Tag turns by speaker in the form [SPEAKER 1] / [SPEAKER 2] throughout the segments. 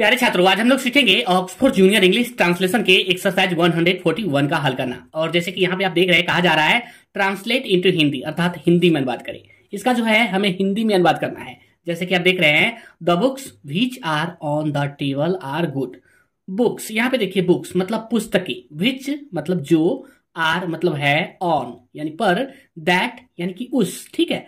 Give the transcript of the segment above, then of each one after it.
[SPEAKER 1] प्यारे छात्रों आज हम लोग सीखेंगे ऑक्सफोर्ड जूनियर इंग्लिश ट्रांसलेशन के एक्सरसाइज 141 का हल करना और जैसे कि यहाँ पे आप देख रहे हैं कहा जा रहा है ट्रांसलेट इनटू हिंदी अर्थात हिंदी में अनुवाद करें इसका जो है हमें हिंदी में अनुवाद करना है जैसे कि आप देख रहे हैं the books which are on the table are good books यहाँ पे देखिए बुक्स मतलब पुस्तकें विच मतलब जो आर मतलब है ऑन यानी पर दैट यानी कि उस ठीक है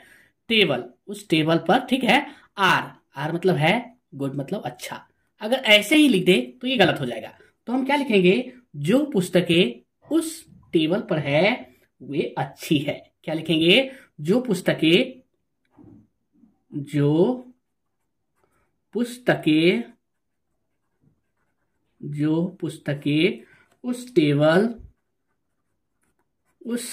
[SPEAKER 1] टेबल उस टेबल पर ठीक है आर आर मतलब है गुड मतलब अच्छा अगर ऐसे ही लिख दे तो ये गलत हो जाएगा तो हम क्या लिखेंगे जो पुस्तकें उस टेबल पर है वे अच्छी है क्या लिखेंगे जो पुस्तकें जो पुस्तकें जो पुस्तकें उस टेबल उस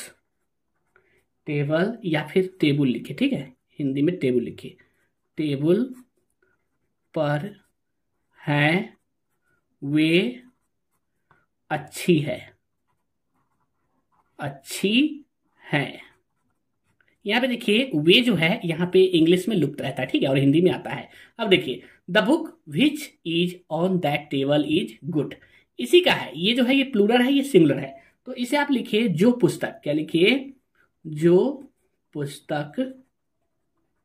[SPEAKER 1] टेबल या फिर टेबल लिखे ठीक है हिंदी में टेबल लिखे टेबल पर हैं वे अच्छी है अच्छी है यहां पे देखिए वे जो है यहां पे इंग्लिश में लुप्त रहता है ठीक है और हिंदी में आता है अब देखिए the book which is on that table is good इसी का है ये जो है ये प्लूरल है ये सिंगुलर है तो इसे आप लिखिए जो पुस्तक क्या लिखिए जो पुस्तक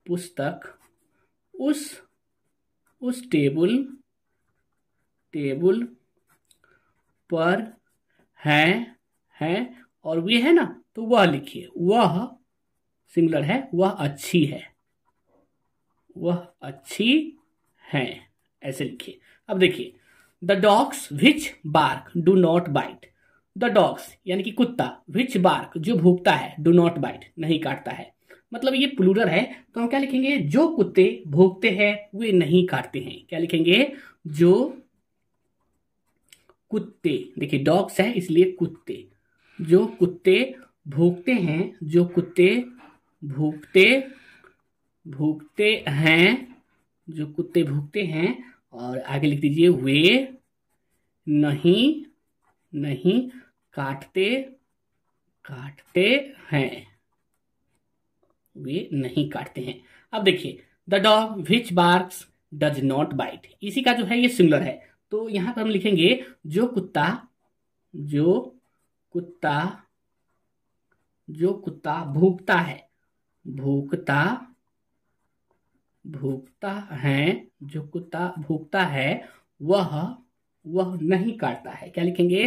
[SPEAKER 1] पुस्तक उस उस टेबल टेबल पर हैं हैं और वे है ना तो वह लिखिए वह सिंगलर है वह अच्छी है वह अच्छी है ऐसे लिखिए अब देखिए the dogs which bark do not bite the dogs यानी कि कुत्ता विच बार्क जो भूखता है डू नॉट बाइट नहीं काटता है मतलब ये प्लूरल है तो हम क्या लिखेंगे जो कुत्ते भोगते हैं वे नहीं काटते हैं क्या लिखेंगे जो कुत्ते देखिए डॉग्स है इसलिए कुत्ते जो कुत्ते भूखते हैं जो कुत्ते भूखते भूखते हैं जो कुत्ते भूखते हैं और आगे लिख दीजिए वे नहीं नहीं काटते काटते हैं वे नहीं काटते हैं अब देखिए the dog which barks does not bite इसी का जो है ये सिंगलर है तो यहां पर हम लिखेंगे जो कुत्ता जो कुत्ता जो कुत्ता भूखता है भूखता भूखता है जो कुत्ता भूखता है वह वह नहीं काटता है क्या लिखेंगे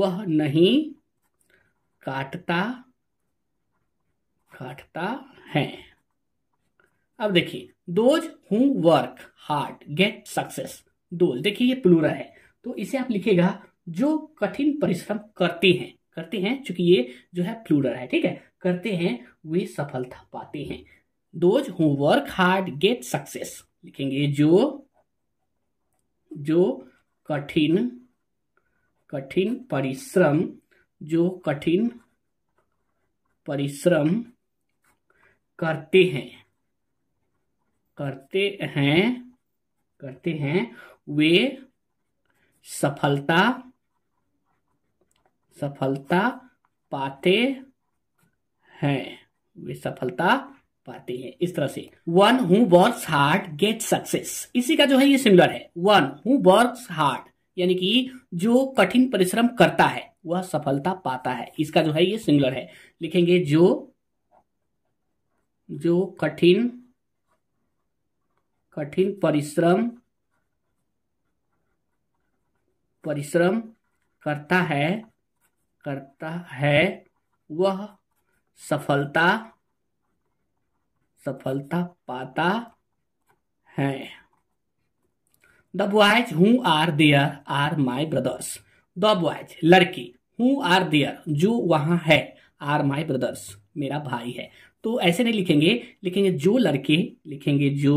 [SPEAKER 1] वह नहीं काटता काटता है अब देखिए those who work hard get success दोल देखिए ये प्लूरा है तो इसे आप लिखेगा जो कठिन परिश्रम करते हैं करते हैं चूंकि ये जो है प्लूरल है ठीक है करते हैं वे सफलता पाते हैं those who work hard get success लिखेंगे जो जो कठिन कठिन परिश्रम जो कठिन परिश्रम करते हैं करते हैं करते हैं वे सफलता सफलता पाते हैं वे सफलता पाते हैं इस तरह से one who work hard get success इसी का जो है ये सिमिलर है वन हु वर्क हार्ड यानी कि जो कठिन परिश्रम करता है वह सफलता पाता है इसका जो है ये सिंगुलर है लिखेंगे जो जो कठिन कठिन परिश्रम परिश्रम करता है करता है वह सफलता सफलता पाता है the boys who are there are my brothers the boys लड़की हु आर देयर जो वहां है आर माई ब्रदर्स मेरा भाई है तो ऐसे नहीं लिखेंगे लिखेंगे जो लड़के लिखेंगे जो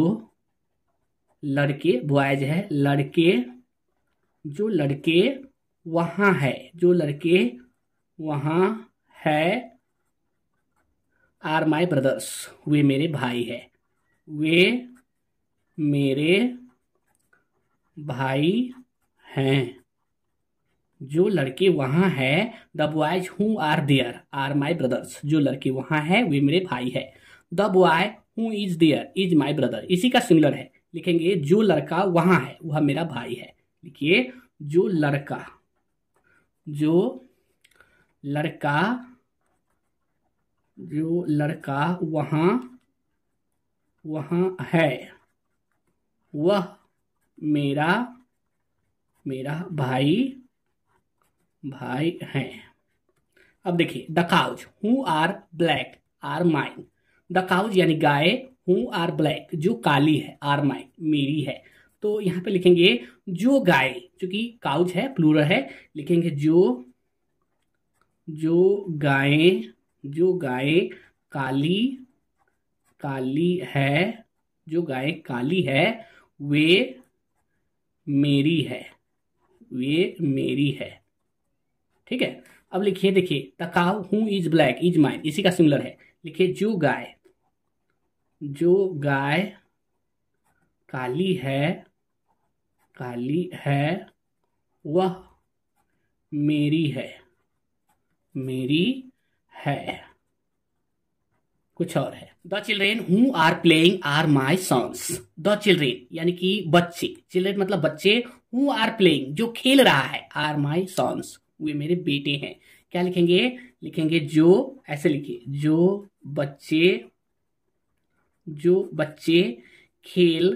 [SPEAKER 1] लड़के बॉयज है लड़के जो लड़के वहाँ है जो लड़के वहां है आर माई ब्रदर्स वे मेरे भाई है वे मेरे भाई हैं जो लड़के वहां है the boys who are there are my brothers जो लड़के वहां है वे मेरे भाई है the boy who is there is my brother इसी का सिमिलर है लिखेंगे जो लड़का वहां है वह मेरा भाई है देखिए जो लड़का जो लड़का जो लड़का वहाँ वहाँ है वह मेरा मेरा भाई भाई है अब देखिए the cows who are black are mine the cows यानी गाय हु आर ब्लैक जो काली है आर माइन मेरी है तो यहाँ पे लिखेंगे जो गाय चूंकि काउज है प्लूरल है लिखेंगे जो जो गाय जो गाय काली काली है जो गाय काली है वे मेरी है वे मेरी है ठीक है अब लिखिए देखिए cow who is black is mine इसी का सिमिलर है लिखिए जो गाय जो गाय काली है काली है वह मेरी है मेरी है कुछ और है the children who are playing are my sons the children यानी कि बच्चे चिल्ड्रेन मतलब बच्चे हु आर प्लेइंग जो खेल रहा है आर माई सॉन्ग्स वे मेरे बेटे हैं क्या लिखेंगे लिखेंगे जो ऐसे लिखिए जो बच्चे जो बच्चे खेल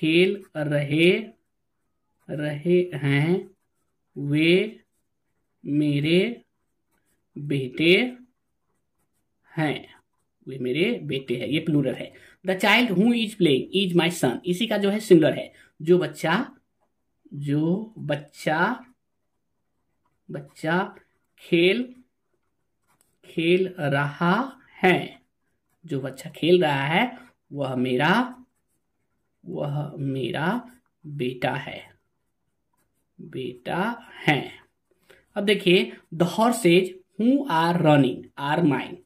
[SPEAKER 1] खेल रहे रहे हैं वे मेरे बेटे हैं वे मेरे बेटे हैं ये प्लूरल है the child who is playing is my son इसी का जो है सिंगलर है जो बच्चा जो बच्चा बच्चा खेल खेल रहा है जो बच्चा खेल रहा है वह मेरा वह मेरा बेटा है बेटा है अब देखिए the horses who are running are mine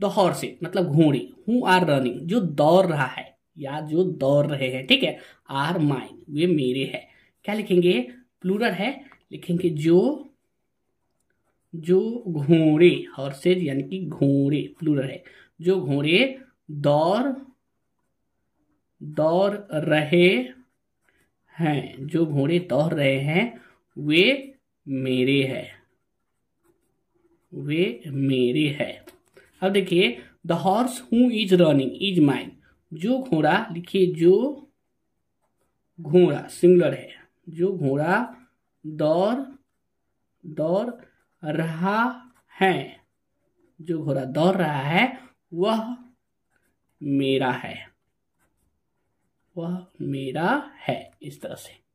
[SPEAKER 1] the horses मतलब घोड़े हु आर रनिंग जो दौड़ रहा है या जो दौड़ रहे हैं ठीक है आर माइन वे मेरे है क्या लिखेंगे प्लूरल है लिखेंगे जो जो घोड़े हॉर्सेज यानी कि घोड़े प्लूरल है जो घोड़े दौड़ दौड़ रहे हैं जो घोड़े दौड़ रहे हैं वे मेरे है वे मेरे है अब देखिए the horse who is running is mine जो घोड़ा लिखिए जो घोड़ा सिंगलर है जो घोड़ा दौड़ दौड़ रहा है जो घोड़ा दौड़ रहा है वह मेरा है वह मेरा है इस तरह से